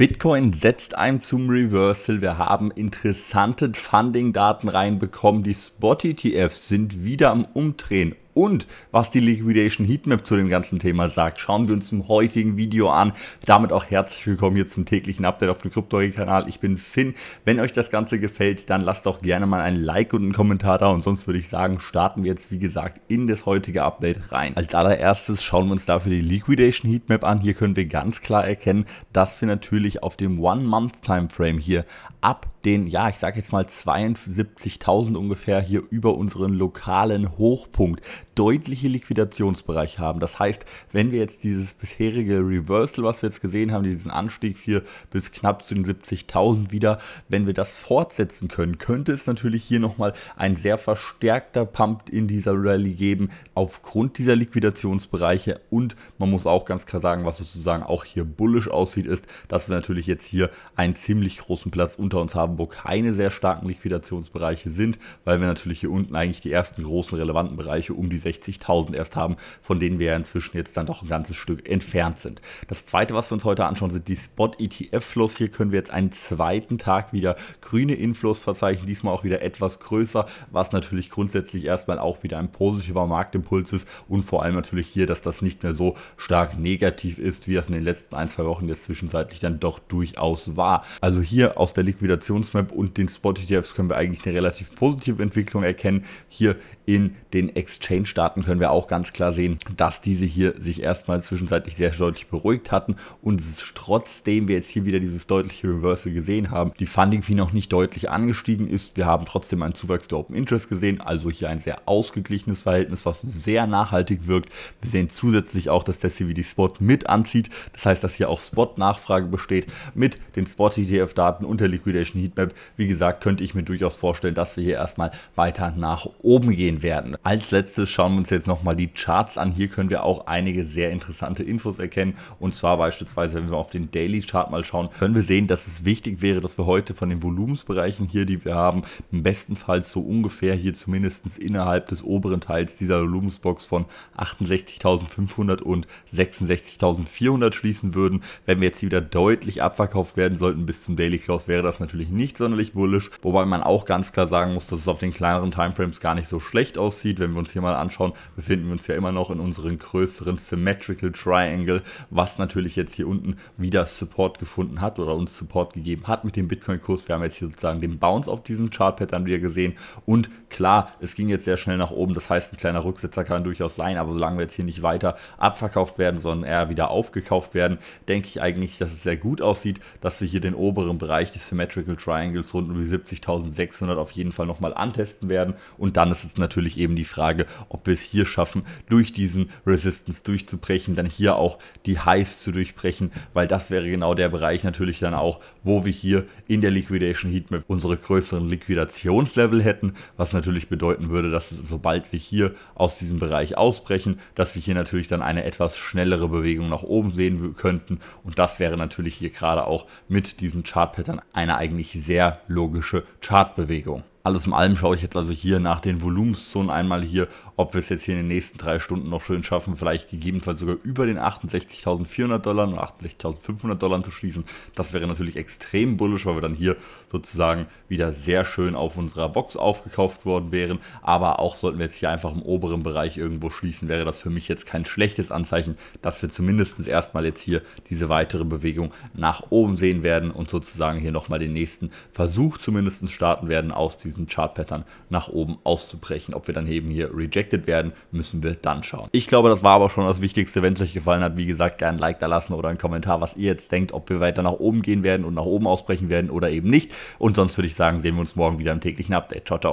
Bitcoin setzt einem zum Reversal. Wir haben interessante Funding-Daten reinbekommen. Die Spot-ETFs sind wieder am Umdrehen und was die Liquidation Heatmap zu dem ganzen Thema sagt, schauen wir uns im heutigen Video an. Damit auch herzlich willkommen hier zum täglichen Update auf dem CryptoRe-Kanal. Ich bin Finn. Wenn euch das Ganze gefällt, dann lasst doch gerne mal ein Like und einen Kommentar da. Und sonst würde ich sagen, starten wir jetzt, wie gesagt, in das heutige Update rein. Als allererstes schauen wir uns dafür die Liquidation Heatmap an. Hier können wir ganz klar erkennen, dass wir natürlich auf dem One-Month-Timeframe hier ab den, ja, ich sage jetzt mal 72.000 ungefähr hier über unseren lokalen Hochpunkt deutliche Liquidationsbereich haben. Das heißt, wenn wir jetzt dieses bisherige Reversal, was wir jetzt gesehen haben, diesen Anstieg hier bis knapp zu den 70.000 wieder, wenn wir das fortsetzen können, könnte es natürlich hier nochmal ein sehr verstärkter Pump in dieser Rallye geben aufgrund dieser Liquidationsbereiche und man muss auch ganz klar sagen, was sozusagen auch hier bullisch aussieht, ist, dass wir natürlich jetzt hier einen ziemlich großen Platz unter uns haben Hamburg keine sehr starken Liquidationsbereiche sind, weil wir natürlich hier unten eigentlich die ersten großen relevanten Bereiche um die 60.000 erst haben, von denen wir ja inzwischen jetzt dann doch ein ganzes Stück entfernt sind. Das zweite, was wir uns heute anschauen, sind die Spot-ETF-Flows. Hier können wir jetzt einen zweiten Tag wieder grüne Inflows verzeichnen, diesmal auch wieder etwas größer, was natürlich grundsätzlich erstmal auch wieder ein positiver Marktimpuls ist und vor allem natürlich hier, dass das nicht mehr so stark negativ ist, wie das in den letzten ein, zwei Wochen jetzt zwischenzeitlich dann doch durchaus war. Also hier aus der Liquidation Optionsmap und den Spot ETFs können wir eigentlich eine relativ positive Entwicklung erkennen. Hier in den Exchange-Daten können wir auch ganz klar sehen, dass diese hier sich erstmal zwischenzeitlich sehr deutlich beruhigt hatten und trotzdem wir jetzt hier wieder dieses deutliche Reversal gesehen haben, die Funding Fee noch nicht deutlich angestiegen ist. Wir haben trotzdem einen Zuwachs der Open Interest gesehen, also hier ein sehr ausgeglichenes Verhältnis, was sehr nachhaltig wirkt. Wir sehen zusätzlich auch, dass der CVD Spot mit anzieht. Das heißt, dass hier auch Spot-Nachfrage besteht mit den Spot-ETF-Daten und der Liquidation Heatmap. Wie gesagt, könnte ich mir durchaus vorstellen, dass wir hier erstmal weiter nach oben gehen werden. Als letztes schauen wir uns jetzt nochmal die Charts an. Hier können wir auch einige sehr interessante Infos erkennen. Und zwar beispielsweise, wenn wir auf den Daily Chart mal schauen, können wir sehen, dass es wichtig wäre, dass wir heute von den Volumensbereichen hier, die wir haben, im besten Fall so ungefähr hier zumindest innerhalb des oberen Teils dieser Volumensbox von 68.500 und 66.400 schließen würden. Wenn wir jetzt hier wieder deutlich abverkauft werden sollten bis zum Daily Close, wäre das natürlich nicht nicht sonderlich bullish, wobei man auch ganz klar sagen muss, dass es auf den kleineren Timeframes gar nicht so schlecht aussieht. Wenn wir uns hier mal anschauen, befinden wir uns ja immer noch in unserem größeren Symmetrical Triangle, was natürlich jetzt hier unten wieder Support gefunden hat oder uns Support gegeben hat mit dem Bitcoin-Kurs. Wir haben jetzt hier sozusagen den Bounce auf diesem Chart-Pattern wieder gesehen und klar, es ging jetzt sehr schnell nach oben, das heißt, ein kleiner Rücksetzer kann durchaus sein, aber solange wir jetzt hier nicht weiter abverkauft werden, sondern eher wieder aufgekauft werden, denke ich eigentlich, dass es sehr gut aussieht, dass wir hier den oberen Bereich des Symmetrical Triangle Triangles rund um die 70.600 auf jeden Fall nochmal antesten werden. Und dann ist es natürlich eben die Frage, ob wir es hier schaffen, durch diesen Resistance durchzubrechen, dann hier auch die Highs zu durchbrechen, weil das wäre genau der Bereich natürlich dann auch, wo wir hier in der Liquidation Heatmap unsere größeren Liquidationslevel hätten, was natürlich bedeuten würde, dass es, sobald wir hier aus diesem Bereich ausbrechen, dass wir hier natürlich dann eine etwas schnellere Bewegung nach oben sehen könnten und das wäre natürlich hier gerade auch mit diesem Chart-Pattern eine eigentlich sehr logische Chartbewegung alles in allem schaue ich jetzt also hier nach den Volumenszonen einmal hier, ob wir es jetzt hier in den nächsten drei Stunden noch schön schaffen, vielleicht gegebenenfalls sogar über den 68.400 Dollar und 68.500 Dollar zu schließen. Das wäre natürlich extrem bullisch, weil wir dann hier sozusagen wieder sehr schön auf unserer Box aufgekauft worden wären. Aber auch sollten wir jetzt hier einfach im oberen Bereich irgendwo schließen, wäre das für mich jetzt kein schlechtes Anzeichen, dass wir zumindest erstmal jetzt hier diese weitere Bewegung nach oben sehen werden und sozusagen hier nochmal den nächsten Versuch zumindest starten werden aus diesem diesem Chart-Pattern nach oben auszubrechen. Ob wir dann eben hier rejected werden, müssen wir dann schauen. Ich glaube, das war aber schon das Wichtigste. Wenn es euch gefallen hat, wie gesagt, gerne ein Like da lassen oder einen Kommentar, was ihr jetzt denkt, ob wir weiter nach oben gehen werden und nach oben ausbrechen werden oder eben nicht. Und sonst würde ich sagen, sehen wir uns morgen wieder im täglichen Update. Ciao, ciao.